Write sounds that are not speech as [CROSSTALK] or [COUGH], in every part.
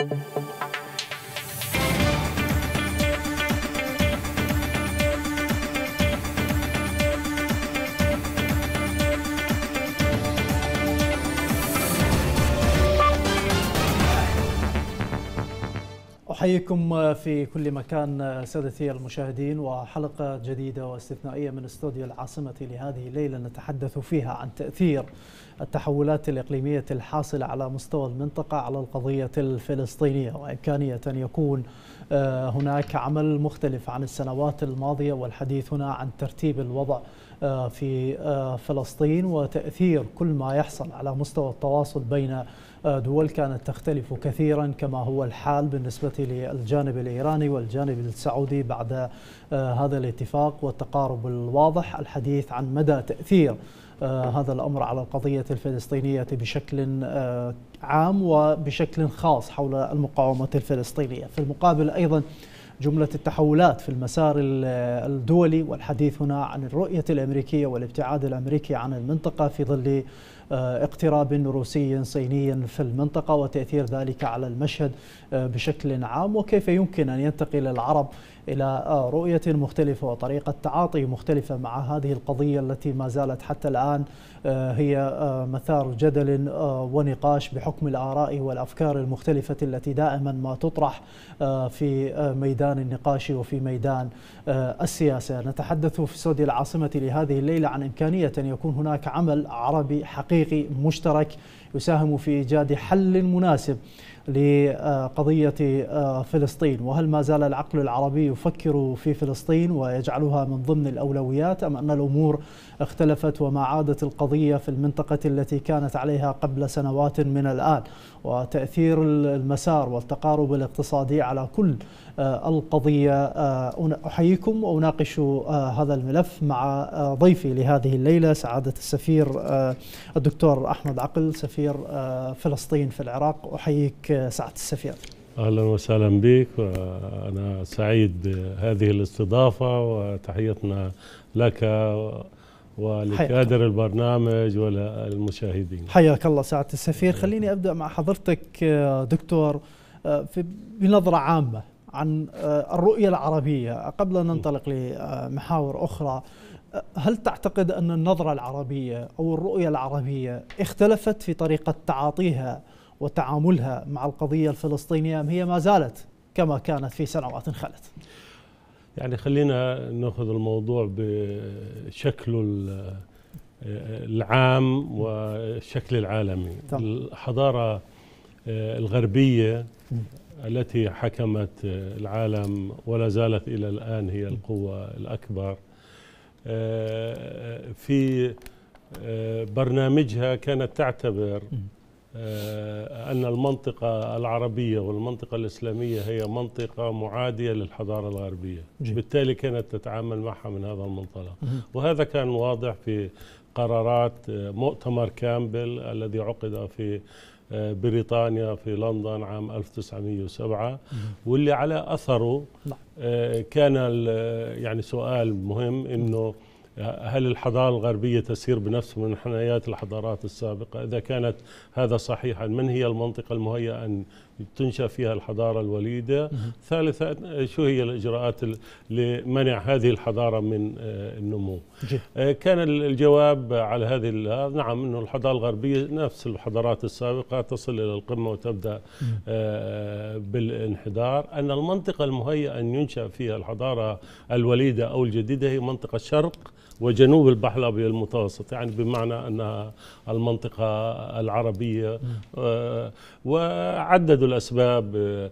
you احييكم في كل مكان سادتي المشاهدين وحلقه جديده واستثنائيه من استوديو العاصمه لهذه الليله نتحدث فيها عن تاثير التحولات الاقليميه الحاصله على مستوى المنطقه على القضيه الفلسطينيه وامكانيه ان يكون آه، هناك عمل مختلف عن السنوات الماضيه والحديث هنا عن ترتيب الوضع آه، في آه، فلسطين وتاثير كل ما يحصل على مستوى التواصل بين دول كانت تختلف كثيرا كما هو الحال بالنسبة للجانب الإيراني والجانب السعودي بعد آه، هذا الاتفاق والتقارب الواضح الحديث عن مدى تأثير آه، هذا الأمر على القضية الفلسطينية بشكل آه، عام وبشكل خاص حول المقاومة الفلسطينية في المقابل أيضا جملة التحولات في المسار الدولي والحديث هنا عن الرؤية الأمريكية والابتعاد الأمريكي عن المنطقة في ظل آه، اقتراب روسي صيني في المنطقة وتأثير ذلك على المشهد بشكل عام وكيف يمكن أن ينتقل العرب إلى آه، رؤية مختلفة وطريقة تعاطي مختلفة مع هذه القضية التي ما زالت حتى الآن آه، هي آه، مثار جدل ونقاش بحكم الآراء والأفكار المختلفة التي دائما ما تطرح في ميدان النقاش وفي ميدان السياسة نتحدث في سودي العاصمة لهذه الليلة عن إمكانية أن يكون هناك عمل عربي حقيقي مشترك يساهم في إيجاد حل مناسب لقضية آه، فلسطين وهل ما زال العقل العربي يفكر في فلسطين ويجعلها من ضمن الأولويات أم أن الأمور اختلفت وما عادت القضية في المنطقة التي كانت عليها قبل سنوات من الآن وتأثير المسار والتقارب الاقتصادي على كل آه، القضية آه، أحييكم وأناقش آه، هذا الملف مع ضيفي لهذه الليلة سعادة السفير الدكتور أحمد عقل سفير فلسطين في العراق أحييك سعادة السفير اهلا وسهلا بك وانا سعيد بهذه الاستضافه وتحيتنا لك ولكادر البرنامج وللمشاهدين حياك الله سعاده السفير خليني ابدا مع حضرتك دكتور بنظره عامه عن آه، الرؤية العربية قبل أن ننطلق لمحاور أخرى آه، هل تعتقد أن النظرة العربية أو الرؤية العربية اختلفت في طريقة تعاطيها وتعاملها مع القضية الفلسطينية أم هي ما زالت كما كانت في سنوات خلت يعني خلينا ناخذ الموضوع بشكله آه، العام والشكل العالمي طبعا. الحضارة الغربية التي حكمت العالم ولا زالت إلى الآن هي القوة الأكبر آه، في آه، برنامجها كانت تعتبر آه، أن المنطقة العربية والمنطقة الإسلامية هي منطقة معادية للحضارة الغربية بالتالي كانت تتعامل معها من هذا المنطلق وهذا كان واضح في قرارات مؤتمر كامبل الذي عقد في بريطانيا في لندن عام 1907 واللي على اثره نعم. آه، كان يعني سؤال مهم انه هل الحضارة الغربية تسير بنفس منحنيات الحضارات السابقة؟ إذا كانت هذا صحيحا من هي المنطقة المهيئة أن تنشا فيها الحضاره الوليده ثالثا شو هي الاجراءات لمنع هذه الحضاره من آه، النمو آه، كان الجواب على هذه آه، نعم انه الحضاره الغربيه نفس الحضارات السابقه تصل الى القمه وتبدا بالانحدار ان المنطقه المهيئه ان ينشا فيها الحضاره الوليده او الجديده هي منطقه شرق وجنوب البحر الابيض المتوسط يعني بمعنى انها المنطقه العربيه آه، وعددوا الاسباب آه،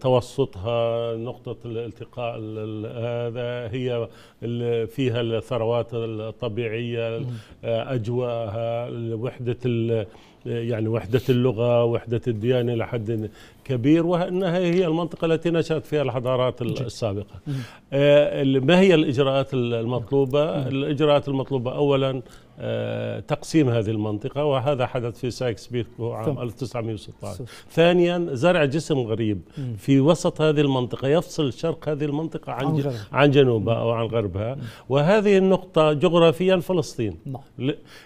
توسطها نقطة الالتقاء هذا هي فيها الثروات الطبيعية أجواءها وحدة يعني وحدة اللغة وحدة الديانة لحد كبير وأنها هي المنطقة التي نشأت فيها الحضارات السابقة آه، ما هي الإجراءات المطلوبة؟ الإجراءات المطلوبة أولا آه، تقسيم هذه المنطقة وهذا حدث في سايكس بيكو عام 1916 ثانيا زرع جسم غريب في وسط هذه المنطقة يفصل شرق هذه المنطقة عن, عن, جنوبها أو عن غربها وهذه النقطة جغرافيا فلسطين نعم.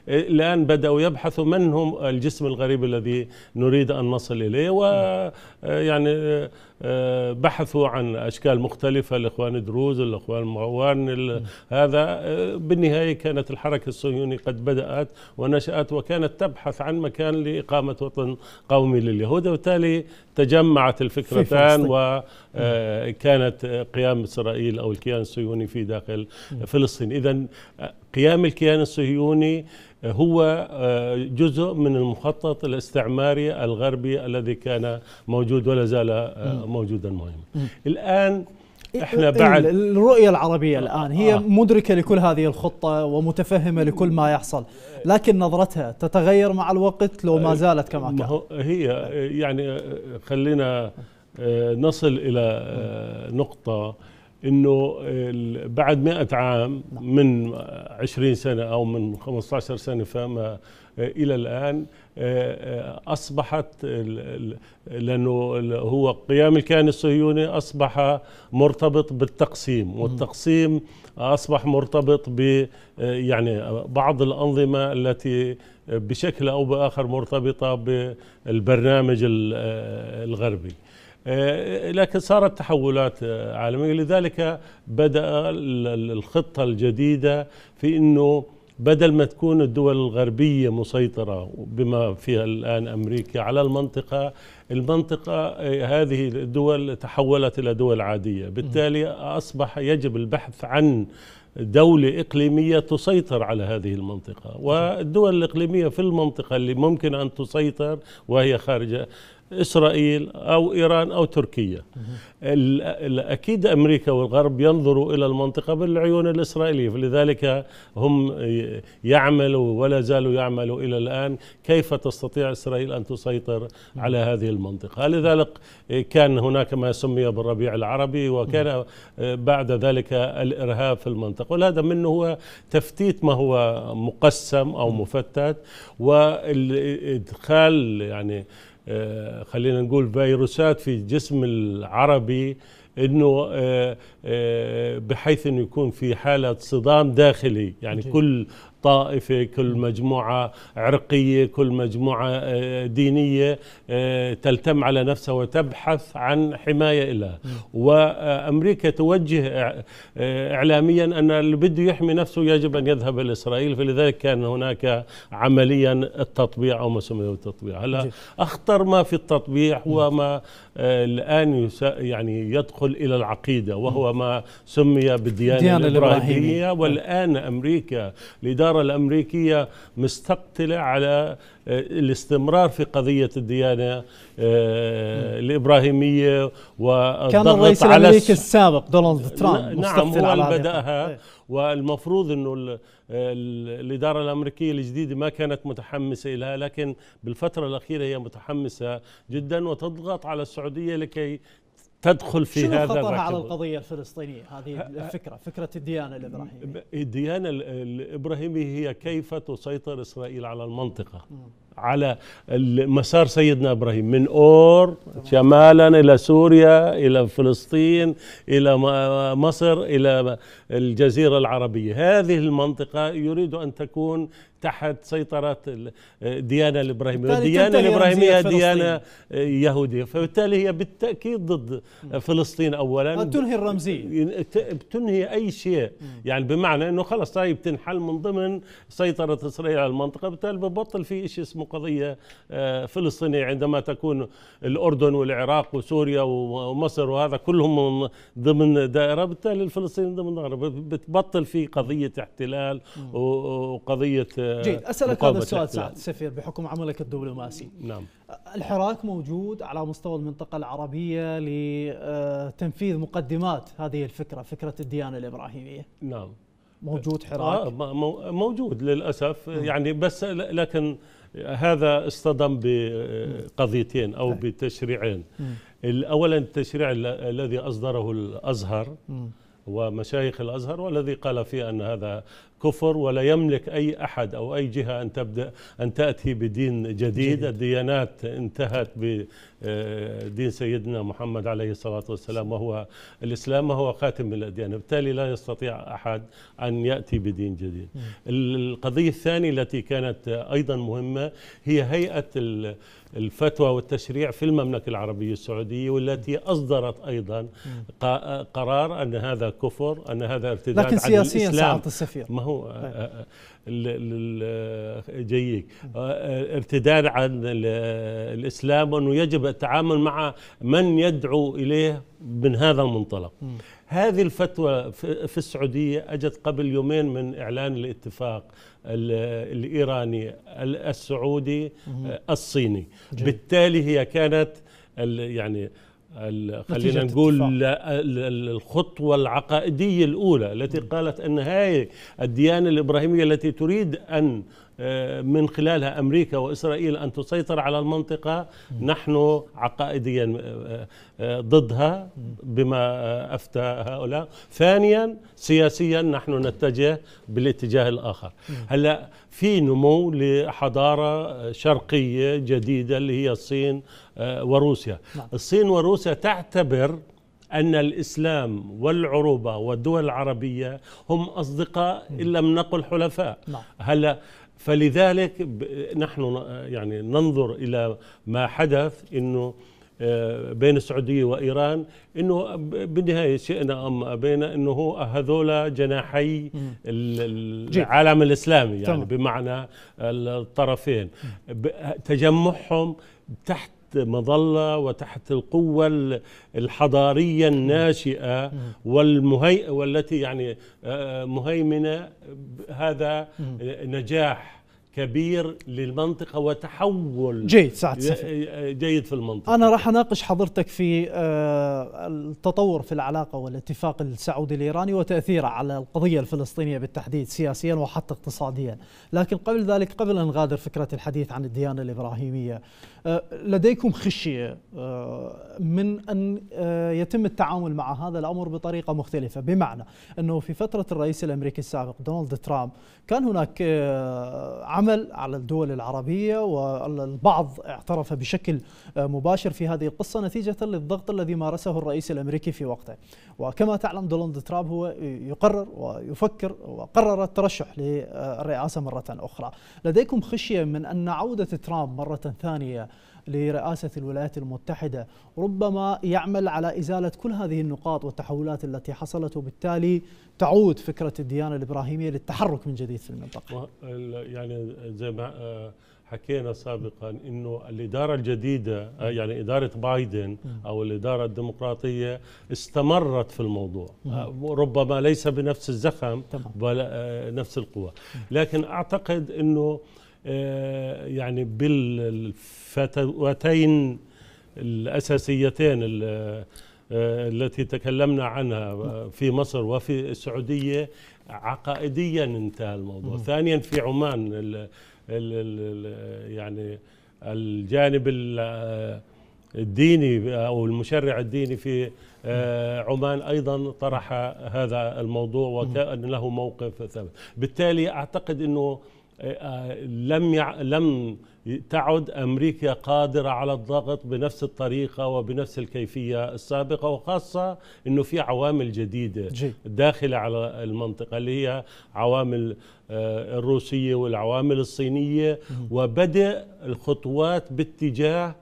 الآن بدأوا يبحثوا من هم الجسم الغريب الذي نريد أن نصل إليه ويعني آه، بحثوا عن اشكال مختلفه الاخوان الدروز الاخوان المغوان هذا آه، بالنهايه كانت الحركه الصهيونيه قد بدات ونشات وكانت تبحث عن مكان لاقامه وطن قومي لليهود وبالتالي تجمعت الفكرتان وكانت آه، قيام اسرائيل او الكيان الصهيوني في داخل فلسطين اذا قيام الكيان الصهيوني هو آه، جزء من المخطط الاستعماري الغربي الذي كان موجود ولا زال آه، موجودا مهما الآن إيه، احنا إيه، بعد الرؤيه العربيه الان هي آه. مدركه لكل هذه الخطه ومتفهمه لكل ما يحصل لكن نظرتها تتغير مع الوقت لو ما آه، زالت كما كانت هي يعني خلينا نصل الى نقطه انه بعد 100 عام نعم. من 20 سنه او من 15 سنه فما آه، الى الان آه، آه، اصبحت لانه هو قيام الكيان الصهيوني اصبح مرتبط بالتقسيم والتقسيم اصبح مرتبط ب يعني بعض الانظمه التي بشكل او باخر مرتبطه بالبرنامج الغربي آه، لكن صارت تحولات آه، عالمية لذلك بدأ الخطة الجديدة في أنه بدل ما تكون الدول الغربية مسيطرة بما فيها الآن أمريكا على المنطقة المنطقة آه، هذه الدول تحولت إلى دول عادية بالتالي أصبح يجب البحث عن دولة إقليمية تسيطر على هذه المنطقة والدول الإقليمية في المنطقة اللي ممكن أن تسيطر وهي خارج إسرائيل أو إيران أو تركيا أكيد أمريكا والغرب ينظروا إلى المنطقة بالعيون الإسرائيلية فلذلك هم يعملوا ولا زالوا يعملوا إلى الآن كيف تستطيع إسرائيل أن تسيطر على هذه المنطقة لذلك كان هناك ما سمي بالربيع العربي وكان بعد ذلك الإرهاب في المنطقة وهذا منه هو تفتيت ما هو مقسم أو مفتت وإدخال يعني آه، خلينا نقول فيروسات في الجسم العربي انه آه، آه، بحيث انه يكون في حاله صدام داخلي يعني كل طائفة كل مجموعة عرقية كل مجموعة آه، دينية آه، تلتم على نفسها وتبحث عن حماية لها وأمريكا توجه آه، إعلاميا أن اللي بده يحمي نفسه يجب أن يذهب إلى إسرائيل فلذلك كان هناك عمليا التطبيع أو ما سمي بالتطبيع هلا أخطر ما في التطبيع هو ما آه، الآن يعني يدخل إلى العقيدة وهو ما سمي بالديانة الإبراهيمية والآن أمريكا الإدارة الأمريكية مستقتلة على آه، الاستمرار في قضية الديانة آه، الإبراهيمية كان الرئيس الأمريكي السابق دونالد ترامب نعم هو بدأها والمفروض أنه الإدارة الأمريكية الجديدة ما كانت متحمسة إلها لكن بالفترة الأخيرة هي متحمسة جدا وتضغط على السعودية لكي تدخل في شنو هذا خطرها الركب. على القضيه الفلسطينيه هذه الفكره فكره الديانه الابراهيميه الديانه الابراهيميه هي كيف تسيطر اسرائيل على المنطقه م. على مسار سيدنا ابراهيم من اور شمالا الى سوريا الى فلسطين الى مصر الى الجزيره العربيه هذه المنطقه يريد ان تكون تحت سيطرة الديانة الإبراهيمية الديانة الإبراهيمية ديانة يهودية فبالتالي هي بالتأكيد ضد فلسطين أولا تنهي الرمزية تنهي أي شيء يعني بمعنى أنه خلص هاي طيب بتنحل من ضمن سيطرة إسرائيل على المنطقة بالتالي ببطل في شيء اسمه اسمه قضية آه، فلسطينية عندما تكون الأردن والعراق وسوريا ومصر وهذا كلهم ضمن دائرة بالتالي الفلسطينيين ضمن دائرة بتبطل في قضية احتلال وقضية آه، جيد أسألك هذا السؤال سعد سفير بحكم عملك الدبلوماسي نعم الحراك موجود على مستوى المنطقة العربية لتنفيذ آه، مقدمات هذه الفكرة فكرة الديانة الإبراهيمية نعم موجود حراك آه موجود للاسف يعني بس لكن هذا اصطدم بقضيتين أو نعم. بتشريعين أولا التشريع الذي أصدره الأزهر ومشايخ الازهر والذي قال فيه ان هذا كفر ولا يملك أي أحد أو أي جهة أن تبدأ أن تأتي بدين جديد, جديد. الديانات انتهت بدين آه، سيدنا محمد عليه الصلاة والسلام وهو الإسلام وهو خاتم الأديان بالتالي لا يستطيع أحد أن يأتي بدين جديد م. القضية الثانية التي كانت أيضا مهمة هي هيئة الفتوى والتشريع في المملكة العربية السعودية والتي أصدرت أيضا قرار أن هذا كفر أن هذا ارتداد لكن سياسيا الإسلام السفير ما هو هو آه، طيب. آه، آه، جيك ارتداد عن الاسلام وانه يجب التعامل مع من يدعو اليه من هذا المنطلق هذه الفتوى في السعوديه اجت قبل يومين من اعلان الاتفاق الايراني السعودي الصيني بالتالي هي كانت يعني خلينا نقول الخطوة العقائدية الأولى التي قالت أن هذه الديانة الإبراهيمية التي تريد أن آه، من خلالها امريكا واسرائيل ان تسيطر على المنطقه نحن عقائديا آه، آه، ضدها بما افتى هؤلاء ثانيا سياسيا نحن نتجه بالاتجاه الاخر هلا في نمو لحضاره شرقيه جديده اللي هي الصين وروسيا نعم. الصين وروسيا تعتبر أن الإسلام والعروبة والدول العربية هم أصدقاء إن لم نقل حلفاء نعم. هلا فلذلك نحن يعني ننظر الى ما حدث انه آه، بين السعوديه وايران انه بالنهايه شئنا ام ابينا انه هذول جناحي العالم الاسلامي يعني بمعنى الطرفين تجمعهم تحت مظلة وتحت القوة الحضارية الناشئة والمهي والتي يعني آه، آه، مهيمنة هذا آه، نجاح كبير للمنطقه وتحول جيد سعد جيد في المنطقه انا راح اناقش حضرتك في آه، التطور في العلاقه والاتفاق السعودي الايراني وتاثيره على القضيه الفلسطينيه بالتحديد سياسيا وحتى اقتصاديا، لكن قبل ذلك قبل ان نغادر فكره الحديث عن الديانه الابراهيميه آه، لديكم خشيه آه، من ان يتم التعامل مع هذا الامر بطريقه مختلفه بمعنى انه في فتره الرئيس الامريكي السابق دونالد ترامب كان هناك العمل على الدول العربية والبعض اعترف بشكل مباشر في هذه القصة نتيجة للضغط الذي مارسه الرئيس الأمريكي في وقته وكما تعلم دونالد ترامب هو يقرر ويفكر وقرر الترشح للرئاسة مرة أخرى لديكم خشية من أن عودة ترامب مرة ثانية لرئاسة الولايات المتحدة ربما يعمل على إزالة كل هذه النقاط والتحولات التي حصلت وبالتالي تعود فكرة الديانة الإبراهيمية للتحرك من جديد في المنطقة يعني زي ما آه، حكينا سابقا انه الاداره الجديده آه، يعني اداره بايدن او الاداره الديمقراطيه استمرت في الموضوع آه، ربما ليس بنفس الزخم بل نفس القوه لكن اعتقد انه آه، يعني بالفتوتين الأساسيتين آه، التي تكلمنا عنها آه، في مصر وفي السعودية عقائديا انتهى الموضوع ثانيا في عمان ال ال ال يعني الجانب الديني أو المشرع الديني في عمان أيضا طرح هذا الموضوع وكان له موقف ثابت بالتالي أعتقد أنه لم لم تعد امريكا قادره على الضغط بنفس الطريقه وبنفس الكيفيه السابقه وخاصه انه في عوامل جديده داخله على المنطقه اللي هي عوامل آه، الروسيه والعوامل الصينيه وبدء الخطوات باتجاه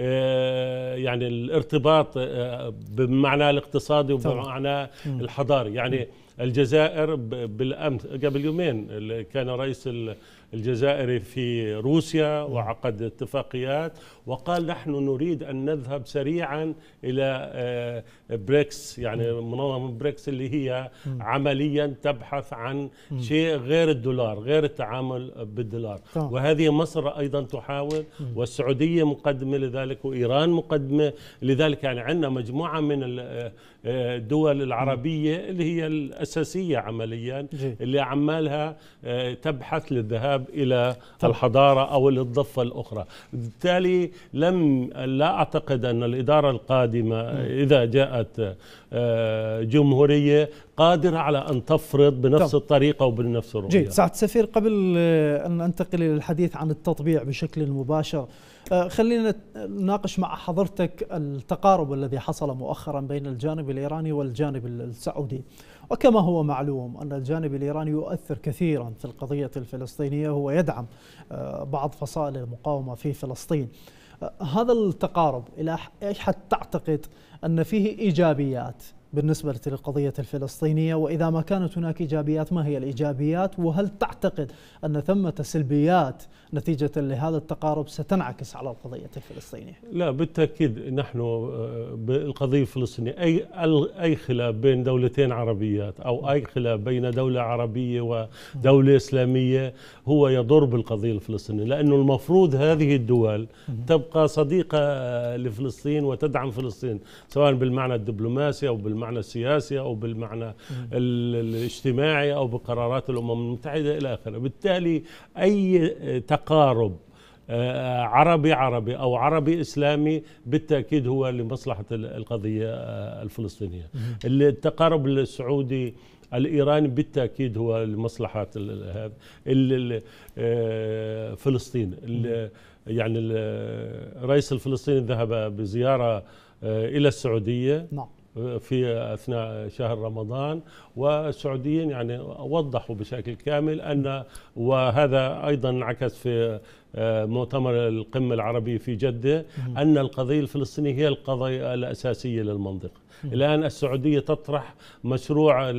آه، يعني الارتباط آه، بمعنى الاقتصادي وبمعنى الحضاري يعني الجزائر بالامس قبل يومين كان رئيس الجزائري في روسيا وعقد اتفاقيات وقال نحن نريد ان نذهب سريعا الى آه، بريكس يعني منظمه بريكس اللي هي عمليا تبحث عن شيء غير الدولار غير التعامل بالدولار وهذه مصر ايضا تحاول والسعوديه مقدمه لذلك وايران مقدمه لذلك يعني عندنا مجموعه من الدول العربية اللي هي الأساسية عمليا اللي عمالها آه، تبحث للذهاب إلى الحضارة أو للضفة الأخرى بالتالي لم لا أعتقد أن الإدارة القادمة إذا جاءت آه، جمهورية قادرة على أن تفرض بنفس طب. الطريقة وبنفس الرؤية جيد سعد سفير قبل آه، أن ننتقل إلى الحديث عن التطبيع بشكل مباشر آه، خلينا نناقش مع حضرتك التقارب الذي حصل مؤخرا بين الجانب الايراني والجانب السعودي وكما هو معلوم ان الجانب الايراني يؤثر كثيرا في القضيه الفلسطينيه هو يدعم آه، بعض فصائل المقاومه في فلسطين آه، هذا التقارب الى اي حد تعتقد ان فيه ايجابيات بالنسبة للقضية الفلسطينية وإذا ما كانت هناك إيجابيات ما هي الإيجابيات وهل تعتقد أن ثمة سلبيات نتيجة لهذا التقارب ستنعكس على القضية الفلسطينية لا بالتأكيد نحن آه، بالقضية الفلسطينية أي, أي خلاف بين دولتين عربيات أو أي خلاف بين دولة عربية ودولة إسلامية هو يضر بالقضية الفلسطينية لأنه المفروض هذه الدول تبقى صديقة لفلسطين وتدعم فلسطين سواء بالمعنى الدبلوماسي أو بالمعنى بالمعنى السياسي او بالمعنى الاجتماعي او بقرارات الامم المتحده الى اخره بالتالي اي تقارب آه، عربي عربي او عربي اسلامي بالتاكيد هو لمصلحه القضيه آه، الفلسطينيه التقارب السعودي الايراني بالتاكيد هو لمصلحه آه، فلسطين يعني الرئيس الفلسطيني ذهب بزياره الى السعوديه نعم في اثناء شهر رمضان والسعوديين يعني وضحوا بشكل كامل ان وهذا ايضا انعكس في آه، مؤتمر القمة العربي في جدة أن القضية الفلسطينية هي القضية الأساسية للمنطقة الآن السعودية تطرح مشروع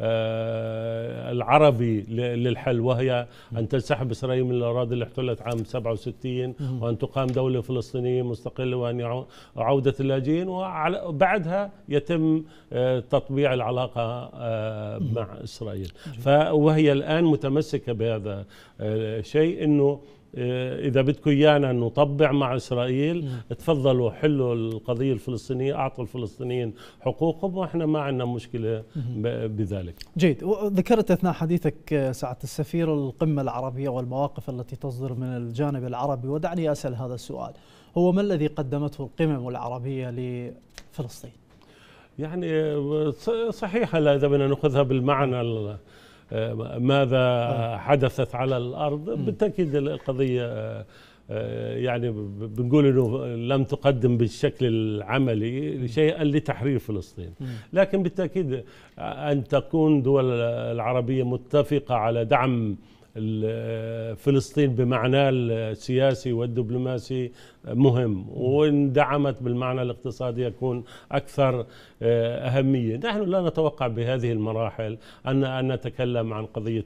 آه، العربي للحل وهي أن تنسحب إسرائيل من الأراضي اللي احتلت عام 67 وأن تقام دولة فلسطينية مستقلة وأن عودة اللاجئين وبعدها يتم آه، تطبيع العلاقة مع إسرائيل وهي الآن متمسكة بهذا الشيء أنه إيه، اذا بدكم ايانا نطبع مع اسرائيل تفضلوا حلوا القضيه الفلسطينيه اعطوا الفلسطينيين حقوقهم واحنا ما عندنا مشكله بذلك جيد ذكرت اثناء حديثك آه، سعاده السفير القمه العربيه والمواقف التي تصدر من الجانب العربي ودعني اسال هذا السؤال هو ما الذي قدمته القمم العربيه لفلسطين يعني آه، صحيح اذا بدنا ناخذها بالمعنى ماذا آه. حدثت على الارض بالتاكيد القضيه آه، آه، يعني بنقول انه لم تقدم بالشكل العملي شيئا لتحرير فلسطين لكن بالتاكيد ان تكون دول العربيه متفقه على دعم فلسطين بمعناه السياسي والدبلوماسي مهم وإن دعمت بالمعنى الاقتصادي يكون أكثر آه، أهمية نحن لا نتوقع بهذه المراحل أن أن نتكلم عن قضية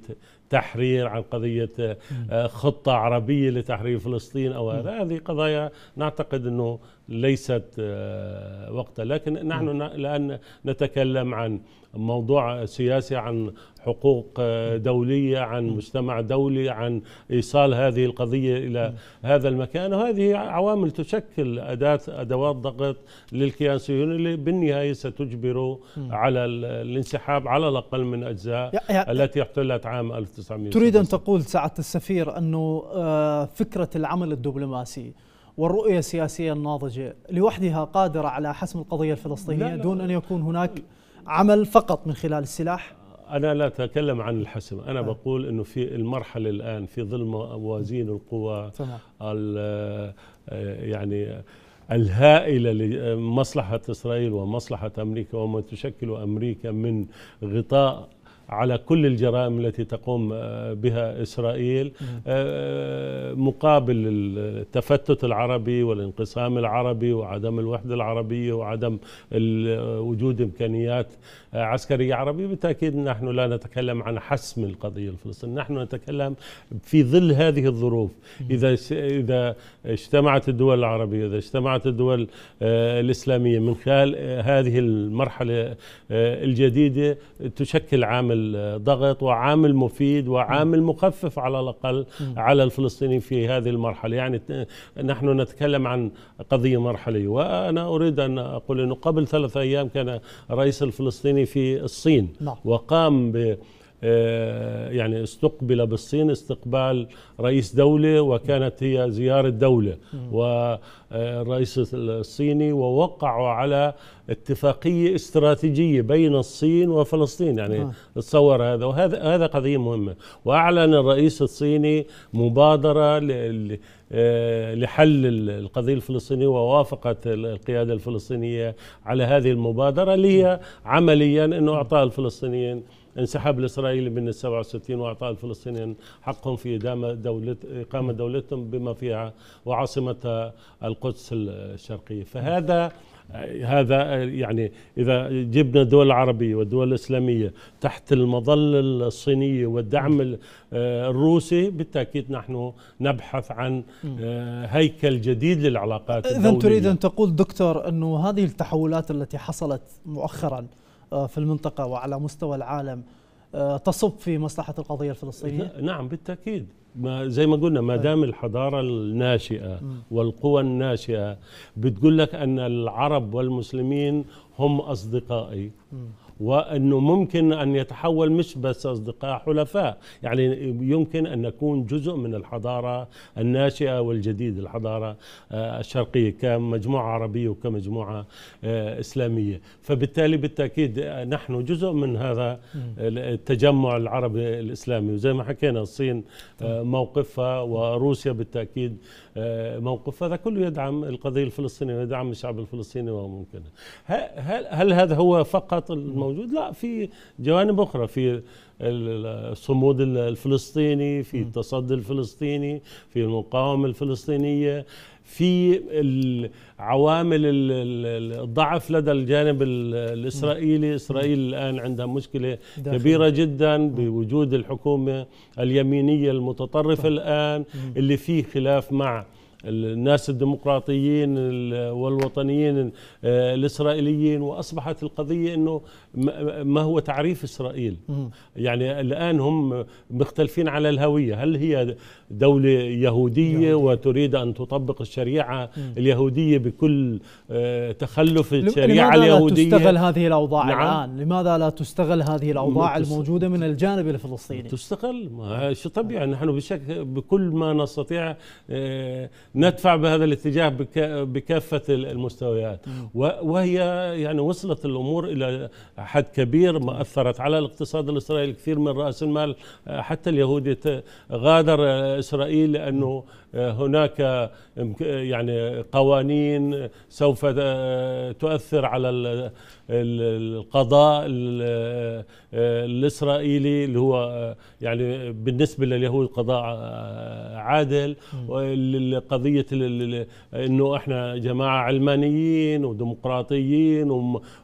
تحرير عن قضية آه، خطة عربية لتحرير فلسطين أو هذه قضايا نعتقد أنه ليست آه، وقتها لكن نحن نعم. الآن نتكلم عن موضوع سياسي عن حقوق دولية عن نعم. مجتمع دولي عن إيصال هذه القضية إلى نعم. هذا المكان وهذه عوامل عوامل تشكل أداة أدوات ضغط للكيان الصهيوني اللي بالنهاية ستجبره م. على الانسحاب على الأقل من أجزاء يا يا التي احتلت عام 1900 تريد أن تقول سعادة السفير أنه آه، فكرة العمل الدبلوماسي والرؤية السياسية الناضجة لوحدها قادرة على حسم القضية الفلسطينية لا لا دون أن يكون هناك عمل فقط من خلال السلاح أنا لا أتكلم عن الحسم أنا آه. بقول أنه في المرحلة الآن في ظل موازين القوى يعني الهائلة لمصلحة إسرائيل ومصلحة أمريكا وما تشكل أمريكا من غطاء على كل الجرائم التي تقوم آه، بها إسرائيل آه، آه، مقابل التفتت العربي والانقسام العربي وعدم الوحدة العربية وعدم وجود إمكانيات عسكرية عربية بالتأكيد نحن لا نتكلم عن حسم القضية الفلسطينية نحن نتكلم في ظل هذه الظروف إذا إذا اجتمعت الدول العربية إذا اجتمعت الدول الإسلامية من خلال هذه المرحلة الجديدة تشكل عامل الضغط وعامل مفيد وعامل مخفف على الأقل على الفلسطينيين في هذه المرحلة يعني نحن نتكلم عن قضية مرحلية وأنا أريد أن أقول أنه قبل ثلاثة أيام كان الرئيس الفلسطيني في الصين نعم. وقام ب آه، يعني استقبل بالصين استقبال رئيس دولة وكانت هي زيارة دولة والرئيس الصيني ووقعوا على اتفاقية استراتيجية بين الصين وفلسطين يعني آه. تصور هذا وهذا هذا قضية مهمة وأعلن الرئيس الصيني مبادرة آه، لحل القضية الفلسطينية ووافقت القيادة الفلسطينية على هذه المبادرة اللي هي عمليا أنه إعطاء الفلسطينيين انسحاب الاسرائيلي من ال 67 واعطاء الفلسطينيين حقهم في إدامة دولة اقامه دولتهم بما فيها وعاصمتها القدس الشرقيه فهذا هذا يعني اذا جبنا الدول العربيه والدول الاسلاميه تحت المظله الصينيه والدعم آه، الروسي بالتاكيد نحن نبحث عن آه، هيكل جديد للعلاقات اذا تريد ان تقول دكتور انه هذه التحولات التي حصلت مؤخرا آه، في المنطقة وعلى مستوى العالم آه، تصب في مصلحة القضية الفلسطينية؟ نعم بالتأكيد ما زي ما قلنا ما طيب. دام الحضارة الناشئة والقوى الناشئة بتقول لك أن العرب والمسلمين هم أصدقائي وأنه ممكن أن يتحول مش بس أصدقاء حلفاء يعني يمكن أن نكون جزء من الحضارة الناشئة والجديدة الحضارة آه، الشرقية كمجموعة عربية وكمجموعة آه، إسلامية فبالتالي بالتأكيد آه، نحن جزء من هذا التجمع العربي الإسلامي وزي ما حكينا الصين موقفها وروسيا بالتأكيد آه، موقف هذا كله يدعم القضية الفلسطينية ويدعم الشعب الفلسطيني وممكن هل, هل هذا هو فقط الموجود؟ لا في جوانب أخرى في الصمود الفلسطيني في التصدي الفلسطيني في المقاومة الفلسطينية في عوامل الضعف لدى الجانب الاسرائيلي، اسرائيل الان عندها مشكله كبيره جدا بوجود الحكومه اليمينيه المتطرفه الان اللي فيه خلاف مع الناس الديمقراطيين والوطنيين آه، الاسرائيليين واصبحت القضيه انه ما هو تعريف اسرائيل يعني الان هم مختلفين على الهويه هل هي دوله يهوديه وتريد ان تطبق الشريعه اليهوديه بكل آه، تخلف الشريعه اليهوديه لماذا لا تستغل هذه الاوضاع نعم؟ الان لماذا لا تستغل هذه الاوضاع الموجوده من الجانب الفلسطيني تستغل شيء طبيعي نحن بشكل بكل ما نستطيع آه، ندفع بهذا الاتجاه بكافه المستويات وهي يعني وصلت الامور الى حد كبير ما اثرت على الاقتصاد الاسرائيلي كثير من راس المال حتى اليهودي غادر اسرائيل لانه آه، هناك آه، آه، يعني قوانين سوف تؤثر على القضاء الإسرائيلي اللي هو يعني بالنسبة لليهود قضاء عادل وقضيه أنه إحنا جماعة علمانيين وديمقراطيين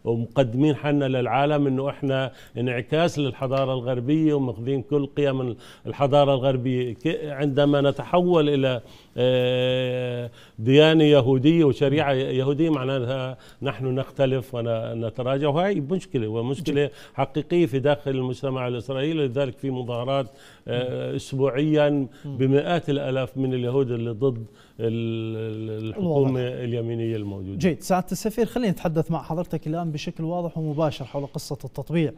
ومقدمين حالنا للعالم أنه إحنا انعكاس للحضارة الغربية وماخذين كل قيم الحضارة الغربية عندما نتحول إلى آه، ديانة يهودية وشريعة يهودية معناها نحن نختلف ونتراجع وهي مشكلة ومشكلة حقيقية في داخل المجتمع الإسرائيلي لذلك في مظاهرات آه، أسبوعيا بمئات الألاف من اليهود اللي ضد الحكومة الوضع. اليمينية الموجودة جيد سعادة السفير خلينا نتحدث مع حضرتك الآن بشكل واضح ومباشر حول قصة التطبيع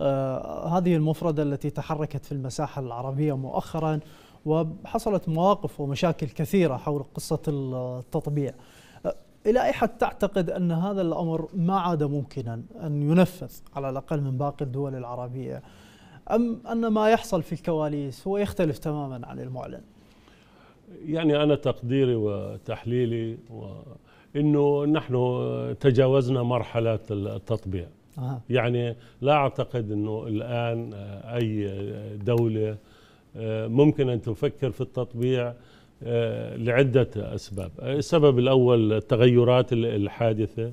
آه هذه المفردة التي تحركت في المساحة العربية مؤخرا وحصلت مواقف ومشاكل كثيرة حول قصة التطبيع إلى أي حد تعتقد أن هذا الأمر ما عاد ممكنا أن ينفذ على الأقل من باقي الدول العربية أم أن ما يحصل في الكواليس هو يختلف تماما عن المعلن يعني أنا تقديري وتحليلي و... انه نحن تجاوزنا مرحله التطبيع آه. يعني لا اعتقد انه الان اي دوله آه، ممكن أن تفكر في التطبيع آه، لعدة أسباب آه، السبب الأول التغيرات الحادثة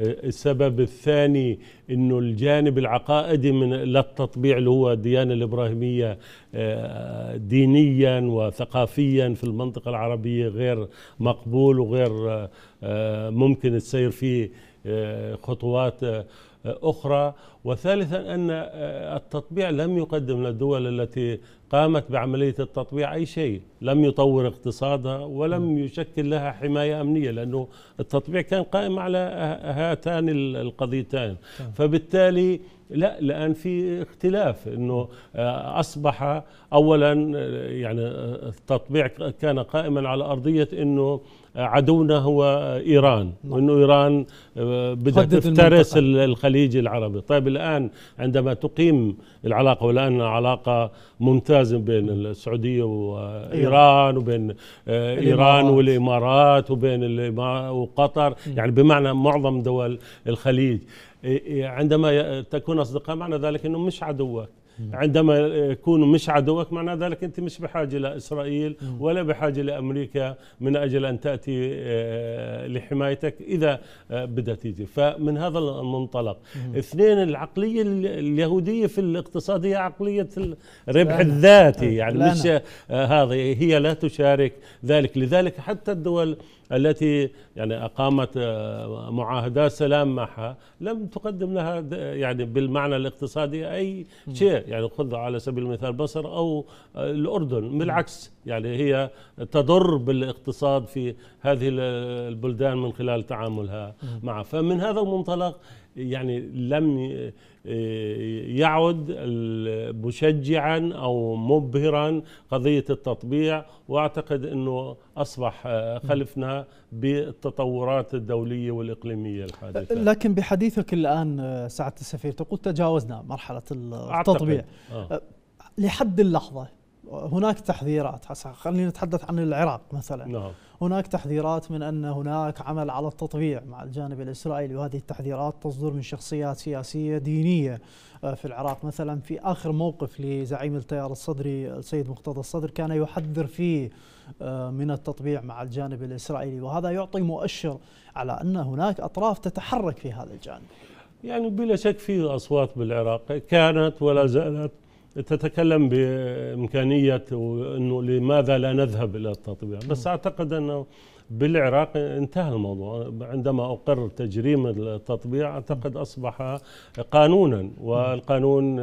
السبب الثاني انه الجانب العقائدي من للتطبيع اللي هو الديانه الابراهيميه دينيا وثقافيا في المنطقه العربيه غير مقبول وغير ممكن تسير فيه خطوات أخرى وثالثا أن آه، التطبيع لم يقدم للدول التي قامت بعملية التطبيع أي شيء لم يطور اقتصادها ولم يشكل لها حماية أمنية لأنه التطبيع كان قائم على هاتان القضيتان طيب. فبالتالي لا الان في اختلاف انه آه، اصبح اولا آه، يعني التطبيع كان قائما على ارضيه انه عدونا هو ايران نعم. وانه ايران آه، بدات تفترس الخليج العربي طيب الان عندما تقيم العلاقه والان علاقه ممتازه بين السعوديه وايران وبين آه، ايران والامارات وبين وقطر يعني بمعنى معظم دول الخليج عندما تكون اصدقاء معنى ذلك انه مش عدوك عندما يكونوا مش عدوك معنى ذلك أنت مش بحاجة لإسرائيل ولا بحاجة لأمريكا من أجل أن تأتي آه، لحمايتك إذا آه، بدها تيجي فمن هذا المنطلق اثنين العقلية اليهودية في الاقتصاد هي عقلية الربح الذاتي يعني مش آه، هذه هي لا تشارك ذلك لذلك حتى الدول التي يعني أقامت آه، معاهدات سلام معها لم تقدم لها يعني بالمعنى الاقتصادي أي شيء يعني خذ على سبيل المثال مصر أو آه، الأردن بالعكس يعني هي تضر بالاقتصاد في هذه البلدان من خلال تعاملها معها فمن هذا المنطلق يعني لم آه، آه، يعد مشجعا او مبهرا قضيه التطبيع واعتقد انه اصبح آه، خلفنا بالتطورات الدوليه والاقليميه الحادثه. لكن بحديثك الان سعاده السفير تقول تجاوزنا مرحله التطبيع. آه. لحد اللحظه هناك تحذيرات خلينا نتحدث عن العراق مثلا. نعم. هناك تحذيرات من أن هناك عمل على التطبيع مع الجانب الإسرائيلي وهذه التحذيرات تصدر من شخصيات سياسية دينية آه، في العراق مثلا في آخر موقف لزعيم التيار الصدري السيد مقتضى الصدر كان يحذر فيه آه، من التطبيع مع الجانب الإسرائيلي وهذا يعطي مؤشر على أن هناك أطراف تتحرك في هذا الجانب يعني بلا شك في أصوات بالعراق كانت ولا زالت تتكلم بامكانيه انه لماذا لا نذهب الى التطبيع بس نعم. اعتقد انه بالعراق انتهى الموضوع عندما أقر تجريم التطبيع أعتقد أصبح قانونا والقانون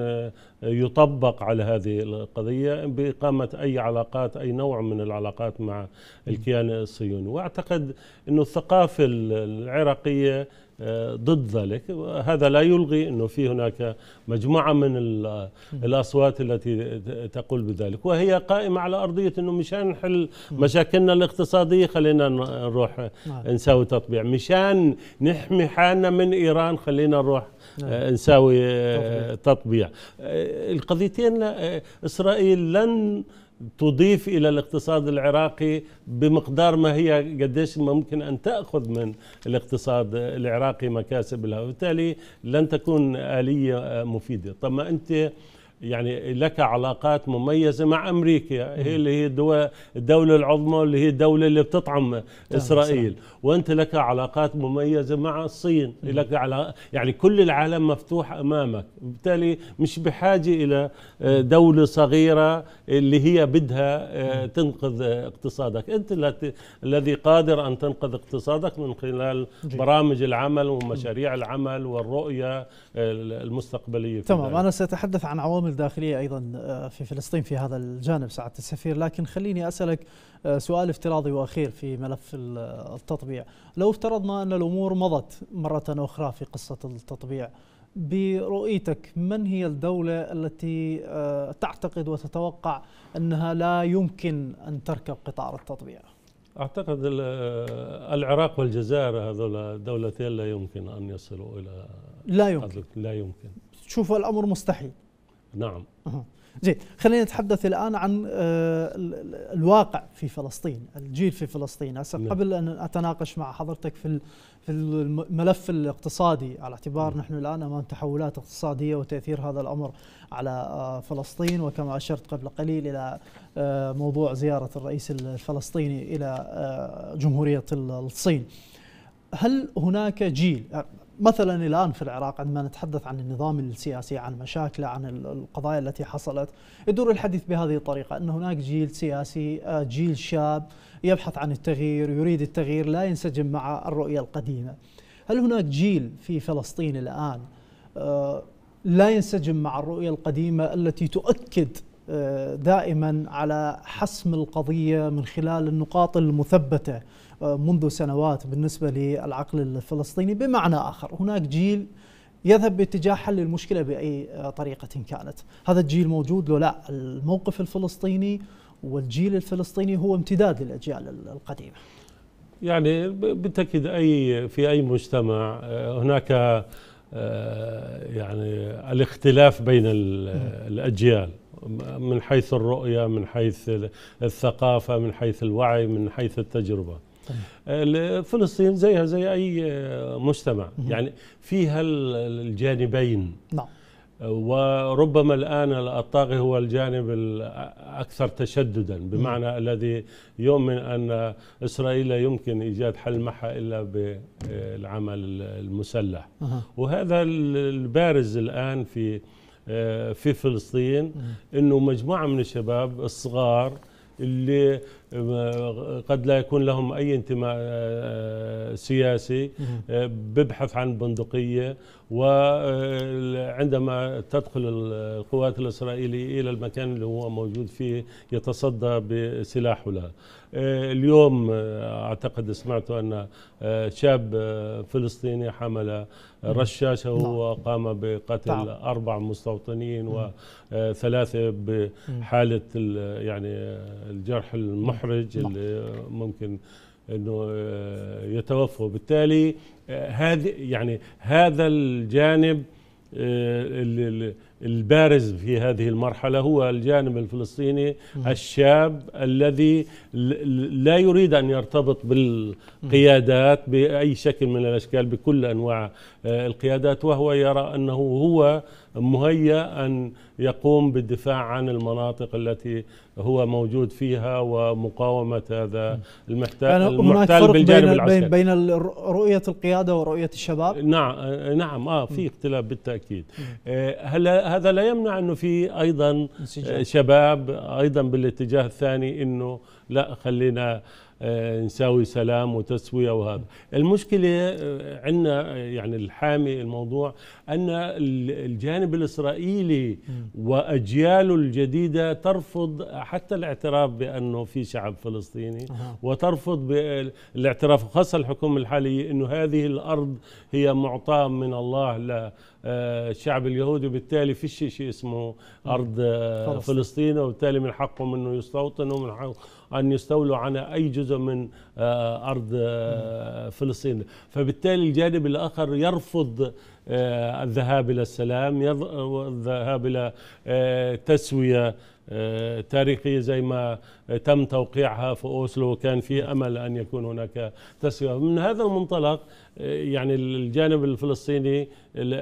يطبق على هذه القضية بإقامة أي علاقات أي نوع من العلاقات مع الكيان الصهيوني وأعتقد أن الثقافة العراقية ضد ذلك هذا لا يلغي أنه في هناك مجموعة من الأصوات التي تقول بذلك وهي قائمة على أرضية أنه مشان نحل مشاكلنا الاقتصادية خلينا نروح نعم. نساوي تطبيع مشان نحمي حالنا من إيران خلينا نروح نعم. آه، نساوي آه، تطبيع آه، القضيتين إسرائيل لن تضيف الى الاقتصاد العراقي بمقدار ما هي قديش ممكن ان تاخذ من الاقتصاد العراقي مكاسب لها وبالتالي لن تكون اليه مفيده طب ما انت يعني لك علاقات مميزه مع امريكا هي اللي هي الدوله العظمى واللي هي الدوله اللي بتطعم نعم، اسرائيل وانت لك علاقات مميزه مع الصين لك على يعني كل العالم مفتوح امامك بالتالي مش بحاجه الى آه، دوله صغيره اللي هي بدها آه، تنقذ آه، اقتصادك انت الذي قادر ان تنقذ اقتصادك من خلال برامج العمل ومشاريع العمل والرؤيه المستقبليه تمام انا ساتحدث عن عوامل الامور الداخلية أيضا آه، في فلسطين في هذا الجانب سعادة السفير لكن خليني أسألك آه، سؤال افتراضي وأخير في ملف التطبيع لو افترضنا أن الأمور مضت مرة أخرى في قصة التطبيع برؤيتك من هي الدولة التي آه، تعتقد وتتوقع أنها لا يمكن أن تركب قطار التطبيع؟ أعتقد العراق والجزائر هذول دولتين لا يمكن أن يصلوا إلى لا يمكن لا يمكن تشوف الأمر مستحيل نعم زين خلينا نتحدث الآن عن آه، الواقع في فلسطين الجيل في فلسطين هسه نعم. قبل أن أتناقش مع حضرتك في في الملف الاقتصادي على اعتبار نعم. نحن الآن أمام تحولات اقتصادية وتأثير هذا الأمر على آه، فلسطين وكما أشرت قبل قليل إلى آه، موضوع زيارة الرئيس الفلسطيني إلى جمهورية الصين هل هناك جيل مثلا الان في العراق عندما نتحدث عن النظام السياسي عن مشاكله عن القضايا التي حصلت يدور الحديث بهذه الطريقه ان هناك جيل سياسي آه، جيل شاب يبحث عن التغيير يريد التغيير لا ينسجم مع الرؤيه القديمه هل هناك جيل في فلسطين الان آه، لا ينسجم مع الرؤيه القديمه التي تؤكد آه، دائما على حسم القضيه من خلال النقاط المثبته آه، منذ سنوات بالنسبه للعقل الفلسطيني بمعنى اخر هناك جيل يذهب باتجاه حل المشكله باي آه، طريقه كانت، هذا الجيل موجود لو لا الموقف الفلسطيني والجيل الفلسطيني هو امتداد للاجيال القديمه. يعني بالتاكيد اي في اي مجتمع هناك يعني الاختلاف بين الاجيال من حيث الرؤية من حيث الثقافة من حيث الوعي من حيث التجربة طيب. فلسطين زيها زي أي مجتمع يعني فيها الجانبين نعم وربما الآن الطاغي هو الجانب الأكثر تشددا بمعنى م. الذي يؤمن أن إسرائيل لا يمكن إيجاد حل معها إلا بالعمل المسلح أه. وهذا البارز الآن في آه، في فلسطين انه مجموعه من الشباب الصغار اللي آه، قد لا يكون لهم اي انتماء آه، سياسي ببحث عن بندقيه وعندما تدخل القوات الإسرائيلية إلى المكان اللي هو موجود فيه يتصدى بسلاحه آه، لها اليوم آه، أعتقد سمعت أن آه، شاب فلسطيني حمل رشاشة وقام نعم. بقتل نعم. أربع مستوطنين وثلاثة بحالة يعني الجرح المحرج نعم. اللي ممكن انه آه، يتوفوا بالتالي آه، هذه يعني هذا الجانب آه، البارز في هذه المرحلة هو الجانب الفلسطيني الشاب الذي لا يريد أن يرتبط بالقيادات بأي شكل من الأشكال بكل أنواع القيادات وهو يرى أنه هو مهيأ أن يقوم بالدفاع عن المناطق التي هو موجود فيها ومقاومة هذا المحتال يعني المحتال بالجانب بين العسكري بين, بين رؤية القيادة ورؤية الشباب نعم نعم آه في اختلاف بالتأكيد آه، هل هذا لا يمنع أنه في أيضا شباب أيضا بالاتجاه الثاني أنه لا خلينا آه، نساوي سلام وتسويه وهذا المشكله آه، عندنا آه، يعني الحامي الموضوع ان الجانب الاسرائيلي واجياله الجديده ترفض حتى الاعتراف بانه في شعب فلسطيني وترفض الاعتراف خاصه الحكومه الحاليه انه هذه الارض هي معطاه من الله لا آه، الشعب اليهودي وبالتالي في شيء اسمه أرض آه، فلسطين, فلسطين وبالتالي من حقهم أنه يستوطنوا من حقهم أن يستولوا على أي جزء من آه، أرض فلسطين فبالتالي الجانب الآخر يرفض الذهاب إلى السلام الذهاب إلى تسوية آه، تاريخية زي ما تم توقيعها في أوسلو وكان في أمل أن يكون هناك تسوية من هذا المنطلق آه، يعني الجانب الفلسطيني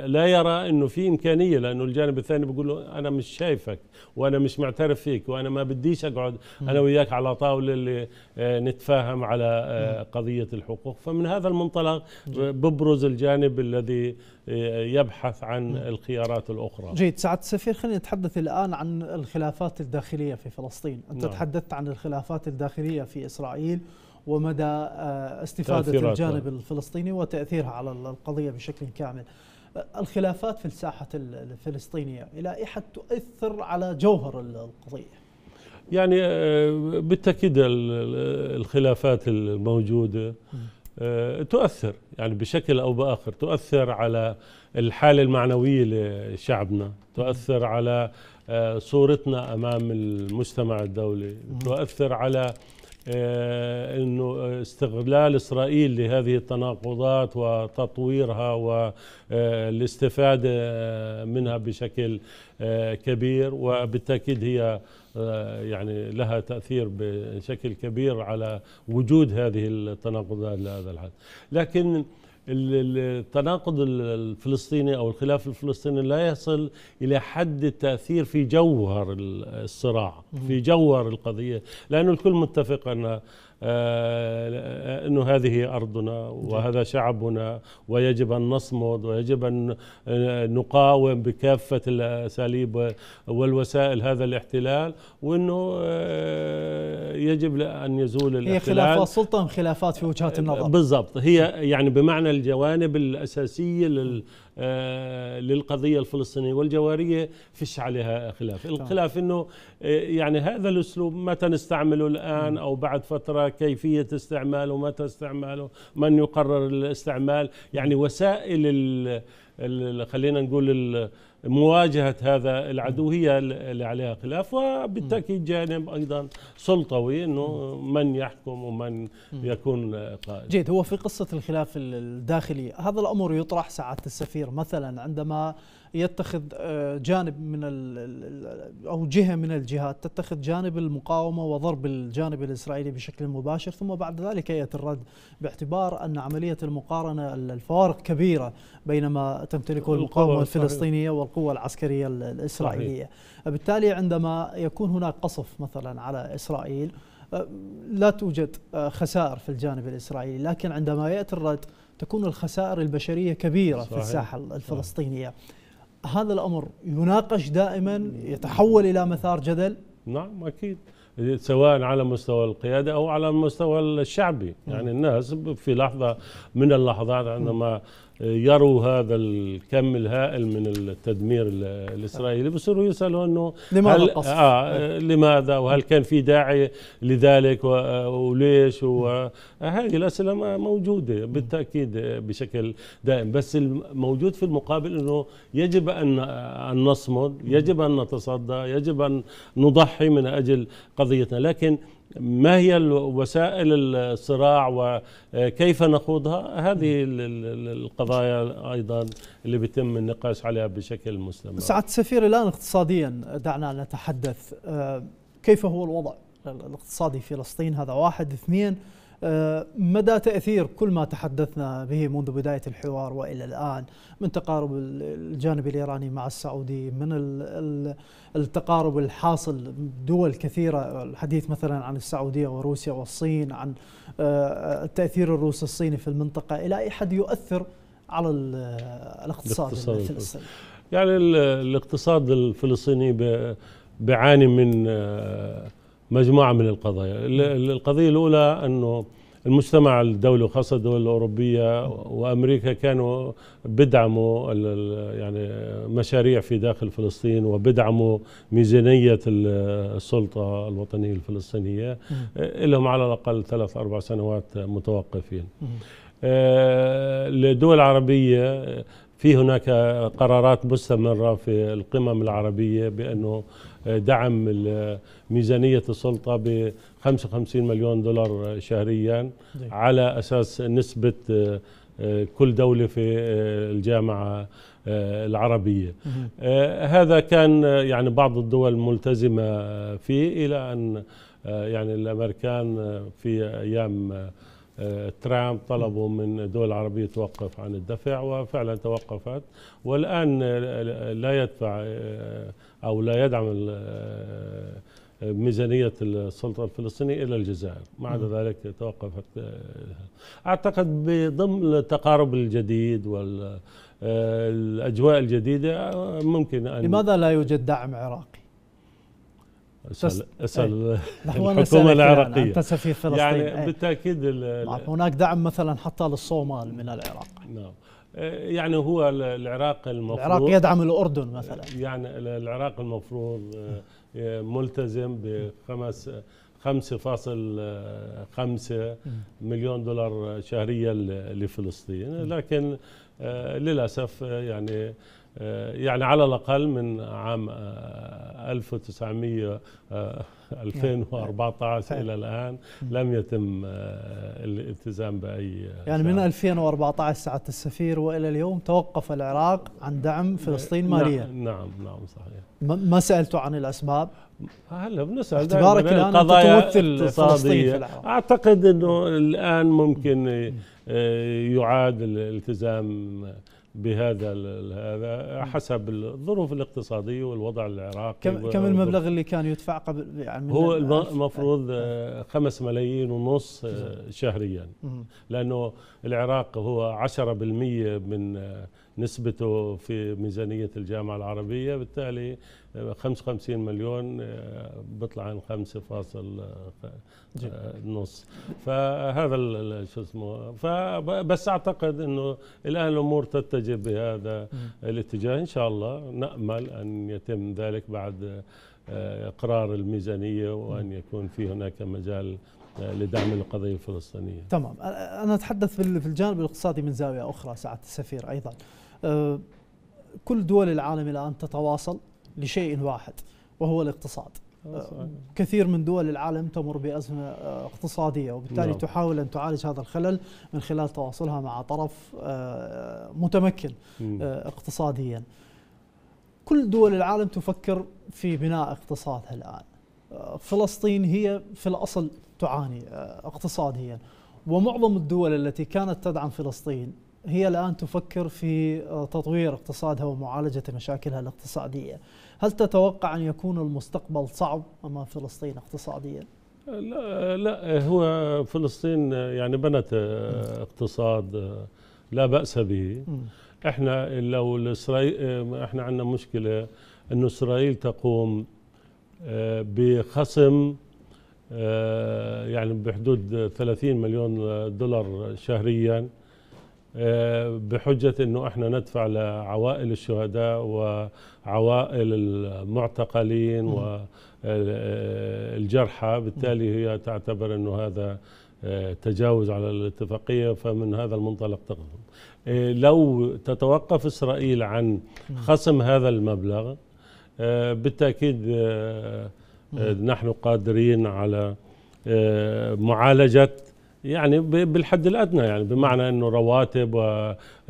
لا يرى أنه في إمكانية لأنه الجانب الثاني بيقول له أنا مش شايفك وأنا مش معترف فيك وأنا ما بديش أقعد أنا وياك على طاولة اللي آه، نتفاهم على قضية الحقوق فمن هذا المنطلق ببرز الجانب الذي يبحث عن الخيارات الأخرى جيد سعادة السفير خلينا نتحدث الآن عن الخلافات الخلافات الداخلية في فلسطين أنت نعم. تحدثت عن الخلافات الداخلية في إسرائيل ومدى آه، استفادة نعم. الجانب الفلسطيني وتأثيرها على القضية بشكل كامل آه، الخلافات في الساحة الفلسطينية إلى أي حد تؤثر على جوهر القضية يعني آه، بالتأكيد الخلافات الموجودة تؤثر يعني بشكل أو بآخر تؤثر على الحالة المعنوية لشعبنا تؤثر على صورتنا امام المجتمع الدولي تؤثر على آه، انه استغلال اسرائيل لهذه التناقضات وتطويرها والاستفاده آه، منها بشكل آه، كبير وبالتاكيد هي يعني لها تاثير بشكل كبير على وجود هذه التناقضات لهذا الحد لكن التناقض الفلسطيني او الخلاف الفلسطيني لا يصل الى حد التاثير في جوهر الصراع في جوهر القضيه لانه الكل متفق ان آه، انه هذه ارضنا وهذا شعبنا ويجب ان نصمد ويجب ان نقاوم بكافه الاساليب والوسائل هذا الاحتلال وانه آه، يجب ان يزول الاحتلال هي خلافات سلطه خلافات في وجهات النظر بالضبط هي يعني بمعنى الجوانب الاساسيه لل آه، للقضية الفلسطينية والجوارية فيش عليها خلاف طيب. الخلاف أنه آه، يعني هذا الأسلوب متى نستعمله الآن أو بعد فترة كيفية استعماله متى استعماله من يقرر الاستعمال يعني وسائل خلينا نقول مواجهة هذا العدو هي اللي عليها خلاف وبالتأكيد جانب أيضا سلطوي أنه من يحكم ومن يكون قائد جيد هو في قصة الخلاف الداخلي هذا الأمر يطرح سعادة السفير مثلا عندما يتخذ آه، جانب من او جهه من الجهات تتخذ جانب المقاومه وضرب الجانب الاسرائيلي بشكل مباشر ثم بعد ذلك ياتي الرد باعتبار ان عمليه المقارنه الفوارق كبيره بين ما تمتلكه المقاومه الفلسطينيه والقوه العسكريه الاسرائيليه بالتالي عندما يكون هناك قصف مثلا على اسرائيل آه، لا توجد آه، خسائر في الجانب الاسرائيلي لكن عندما ياتي الرد تكون الخسائر البشريه كبيره صحيح. في الساحه الفلسطينيه صحيح. هذا الامر يناقش دائما يتحول الى مثار جدل نعم اكيد سواء على مستوى القيادة أو على المستوى الشعبي يعني نعم. الناس في لحظة من اللحظات عندما يروا هذا الكم الهائل من التدمير الاسرائيلي بصيروا يسالوا انه لماذا هل قصد؟ آه لماذا وهل كان في داعي لذلك آه، وليش وهذه آه، الاسئله موجوده بالتاكيد بشكل دائم بس الموجود في المقابل انه يجب ان ان نصمد يجب ان نتصدى يجب ان نضحي من اجل قضيتنا لكن ما هي وسائل الصراع وكيف نخوضها هذه القضايا ايضا اللي بيتم النقاش عليها بشكل مستمر سعاده السفير الان اقتصاديا دعنا نتحدث آه، كيف هو الوضع الاقتصادي في فلسطين هذا واحد اثنين آه، مدى تأثير كل ما تحدثنا به منذ بداية الحوار وإلى الآن من تقارب الجانب الإيراني مع السعودي من التقارب الحاصل دول كثيرة الحديث مثلا عن السعودية وروسيا والصين عن التأثير آه، الروسي الصيني في المنطقة إلى أي حد يؤثر على الاقتصاد, الاقتصاد الفلسطيني يعني الاقتصاد الفلسطيني بيعاني من آه، مجموعة من القضايا القضية الأولى أنه المجتمع الدولي وخاصة الدول الأوروبية وأمريكا كانوا بدعموا يعني مشاريع في داخل فلسطين وبدعموا ميزانية السلطة الوطنية الفلسطينية لهم على الأقل ثلاث أربع سنوات متوقفين الدول آه، العربية في هناك قرارات مستمرة في القمم العربية بأنه دعم ميزانية السلطة ب 55 مليون دولار شهريا طيب. على أساس نسبة آه، آه، كل دولة في آه، الجامعة العربية هذا كان يعني بعض الدول ملتزمة فيه إلى أن يعني الأمريكان في أيام ترامب طلبوا من الدول العربية توقف عن الدفع وفعلا توقفت والآن لا يدفع أو لا يدعم ميزانية السلطة الفلسطينية إلى الجزائر ما عدا ذلك توقفت أعتقد بضمن التقارب الجديد والأجواء الجديدة ممكن أن لماذا لا يوجد دعم عراقي؟ اسال اسال إيه. [LAUGHS] الحكومه العراقيه فلسطين يعني بالتاكيد نعم، هناك دعم مثلا حتى للصومال من العراق نعم آه، يعني هو العراق المفروض العراق يدعم الأردن مثلا آه، يعني العراق المفروض آه، ملتزم ب 5.5 مليون دولار شهريا لفلسطين لكن للاسف يعني آه، يعني على الاقل من عام 1900 آه، 2014 آه، يعني طيب. الى الان لم يتم الالتزام باي يعني من 2014 سعاده السفير والى اليوم توقف العراق عن دعم فلسطين ماليا نعم نعم, نعم، صحيح ما سالته عن الاسباب هلا بنسال تبارك الان قضايا اقتصاديه اعتقد انه الان ممكن يعاد الالتزام بهذا هذا حسب الظروف الاقتصاديه والوضع العراقي كم, كم المبلغ اللي كان يدفع قبل يعني هو المفروض 5 ملايين ونص آه، شهريا لانه العراق هو 10% من آه، نسبته في ميزانية الجامعة العربية بالتالي 55 مليون آه، بيطلع عن 5.5 آه، نص فهذا شو اسمه فبس اعتقد انه الان الامور تتجه بهذا الاتجاه ان شاء الله نامل ان يتم ذلك بعد آه، اقرار الميزانيه وان يكون في هناك مجال لدعم القضية الفلسطينية تمام أنا أتحدث في الجانب الاقتصادي من زاوية أخرى سعادة السفير أيضا آه، كل دول العالم الان تتواصل لشيء واحد وهو الاقتصاد آه، آه، كثير من دول العالم تمر بأزمة اقتصادية وبالتالي نعم. تحاول أن تعالج هذا الخلل من خلال تواصلها مع طرف متمكن اقتصاديا كل دول العالم تفكر في بناء اقتصادها الآن فلسطين هي في الأصل تعاني اقتصاديا ومعظم الدول التي كانت تدعم فلسطين هي الآن تفكر في آه، تطوير اقتصادها ومعالجة مشاكلها الاقتصادية هل تتوقع أن يكون المستقبل صعب أمام فلسطين اقتصاديا؟ لا, لا هو فلسطين يعني بنت آه، اقتصاد آه، لا بأس به احنا لو الاسرائيل احنا عندنا مشكله انه اسرائيل تقوم بخصم يعني بحدود 30 مليون دولار شهريا بحجة أنه إحنا ندفع لعوائل الشهداء وعوائل المعتقلين والجرحى بالتالي هي تعتبر أنه هذا آه، تجاوز على الاتفاقية فمن هذا المنطلق تقدم آه، لو تتوقف إسرائيل عن خصم هذا المبلغ آه، بالتأكيد نحن قادرين على معالجة يعني بالحد الادنى يعني بمعنى انه رواتب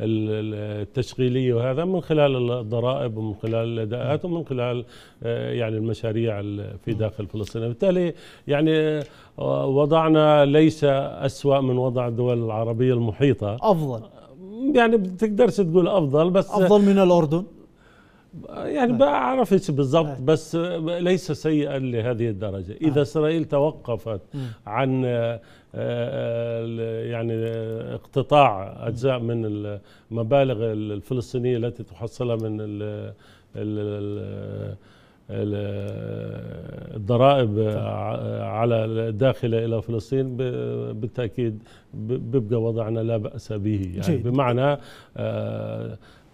والتشغيليه وهذا من خلال الضرائب ومن خلال الاداءات ومن خلال آه، يعني المشاريع في داخل فلسطين، بالتالي يعني آه، وضعنا ليس اسوأ من وضع الدول العربيه المحيطه افضل يعني بتقدرش تقول افضل بس افضل من الاردن يعني آه. ما اعرفش بالضبط آه. بس ليس سيئا لهذه الدرجه آه. اذا اسرائيل توقفت عن يعني اقتطاع اجزاء من المبالغ الفلسطينيه التي تحصلها من الضرائب طيب. على الداخل إلى فلسطين بالتأكيد بيبقى وضعنا لا بأس به يعني بمعنى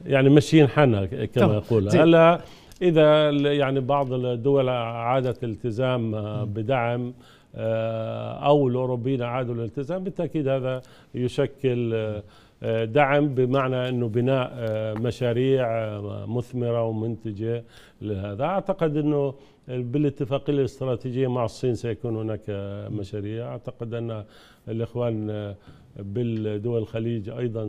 يعني ماشيين حالنا كما يقول هلا اذا يعني بعض الدول اعادت الالتزام آه، بدعم آه، او الاوروبيين اعادوا الالتزام بالتاكيد هذا يشكل آه، دعم بمعنى انه بناء مشاريع مثمره ومنتجه لهذا اعتقد انه بالاتفاقيه الاستراتيجيه مع الصين سيكون هناك مشاريع اعتقد ان الاخوان بالدول الخليج ايضا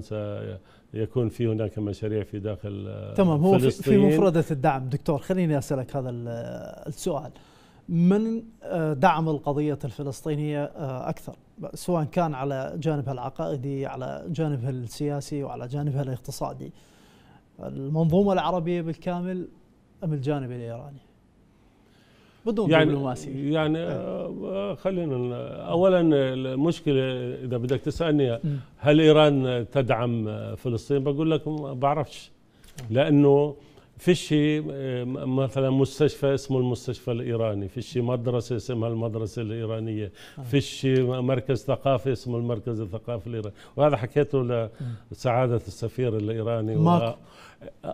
يكون في هناك مشاريع في داخل آه، تمام هو فلسطين. في مفردة الدعم دكتور خليني أسألك هذا السؤال من آه، دعم القضية الفلسطينية آه، أكثر سواء كان على جانبها العقائدي على جانبها السياسي وعلى جانبها الاقتصادي المنظومة العربية بالكامل أم الجانب الإيراني بدون يعني دبلوماسي يعني إيه. آه، آه، خلينا اولا المشكله اذا بدك تسالني هل ايران تدعم فلسطين بقول لك ما بعرفش لانه شيء آه، مثلا مستشفى اسمه المستشفى الايراني شيء مدرسه اسمها المدرسه الايرانيه شيء مركز ثقافي اسمه المركز الثقافي الايراني وهذا حكيته لسعاده السفير الايراني ماكو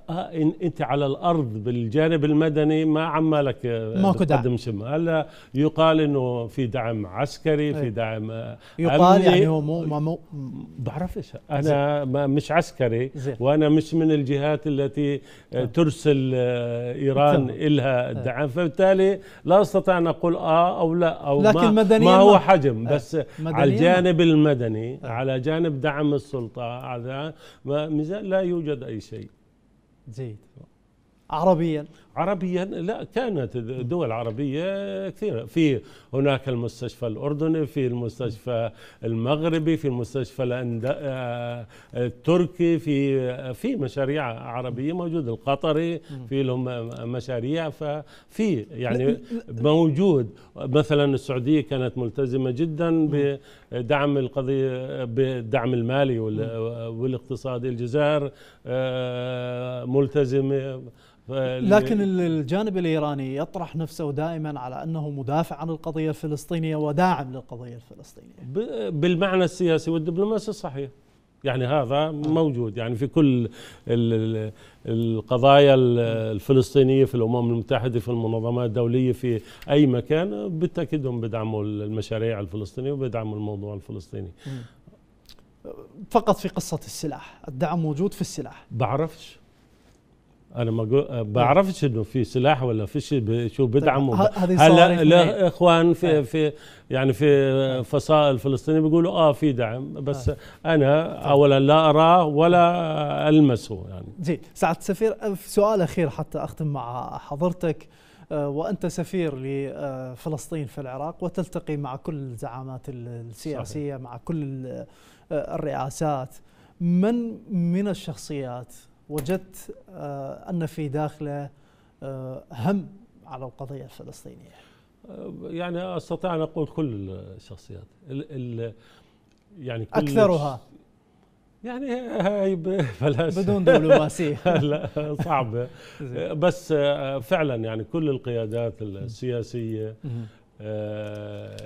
آه، انت على الارض بالجانب المدني ما عمالك آه، ماكو دعم هلا يقال انه في دعم عسكري في إيه. دعم آه، يقال يعني هو مو ما مو بعرفش انا ما مش عسكري وانا مش من الجهات التي طيب. ترسل ايران لها الدعم طيب. فبالتالي لا استطيع ان اقول اه او لا او لكن ما, ما هو حجم إيه. بس على الجانب المدني إيه. على جانب دعم السلطه على لا يوجد اي شيء زيت عربيا عربيا لا كانت دول عربية كثيرة في هناك المستشفى الأردني في المستشفى المغربي في المستشفى آه، التركي في في مشاريع عربية موجودة القطري في لهم مشاريع ففي يعني موجود مثلا السعودية كانت ملتزمة جدا بدعم القضية بالدعم المالي والاقتصادي الجزائر آه، ملتزمة آه، لكن لكن الجانب الايراني يطرح نفسه دائما على انه مدافع عن القضيه الفلسطينيه وداعم للقضيه الفلسطينيه بالمعنى السياسي والدبلوماسي صحيح يعني هذا آه. موجود يعني في كل القضايا الفلسطينيه في الامم المتحده في المنظمات الدوليه في اي مكان بالتاكيد هم بيدعموا المشاريع الفلسطينيه وبيدعموا الموضوع الفلسطيني فقط في قصه السلاح الدعم موجود في السلاح بعرفش انا ما أقول بعرفش انه في سلاح ولا في شيء شو طيب، بدعمه هلا لا اخوان في طيب. في يعني في فصائل فلسطينيه بيقولوا اه في دعم بس آه. انا طيب. اولا لا اراه ولا المسه يعني جيد سعد السفير سؤال اخير حتى اختم مع حضرتك آه، وانت سفير لفلسطين في العراق وتلتقي مع كل الزعامات السياسيه صحيح. مع كل آه، الرئاسات من من الشخصيات وجدت آه، أن في داخله آه، هم على القضية الفلسطينية آه، يعني أستطيع أن أقول كل الشخصيات ال ال يعني كل أكثرها يعني هاي بلاش بدون دبلوماسية [LAUGHS] لا صعبة [LAUGHS] بس فعلا يعني كل القيادات السياسية آه،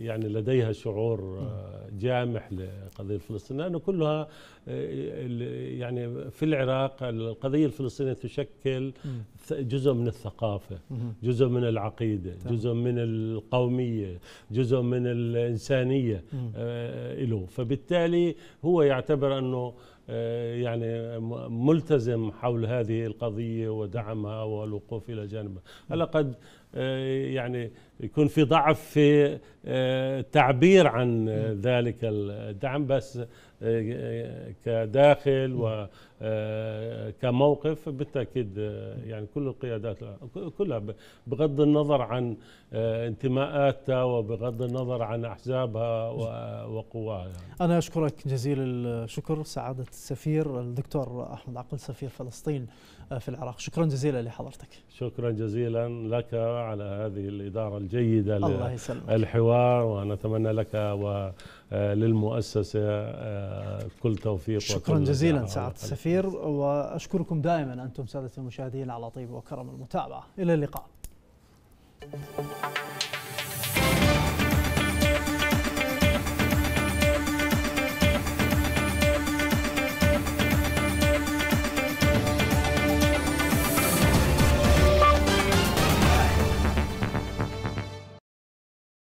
يعني لديها شعور آه، جامح لقضية الفلسطينيه لانه كلها آه، يعني في العراق القضيه الفلسطينيه تشكل جزء من الثقافه، جزء من العقيده، جزء من القوميه، جزء من الانسانيه له، فبالتالي هو يعتبر انه آه، يعني ملتزم حول هذه القضية ودعمها والوقوف إلى جانبها هلا قد آه، يعني يكون في ضعف في التعبير آه، عن ذلك الدعم بس آه، آه، كداخل وكموقف آه، بالتاكيد يعني كل القيادات كلها بغض النظر عن انتماءاتها وبغض النظر عن احزابها وقواها يعني. انا اشكرك جزيل الشكر سعاده السفير الدكتور احمد عقل سفير فلسطين آه، في العراق شكرا جزيلا لحضرتك شكرا جزيلا لك على هذه الإدارة الجيدة الله يسلمك. الحوار ونتمنى لك وللمؤسسة آه، آه، كل توفيق شكرا جزيلا سعادة السفير وأشكركم دائما أنتم سادة المشاهدين على طيب وكرم المتابعة إلى اللقاء Thank you.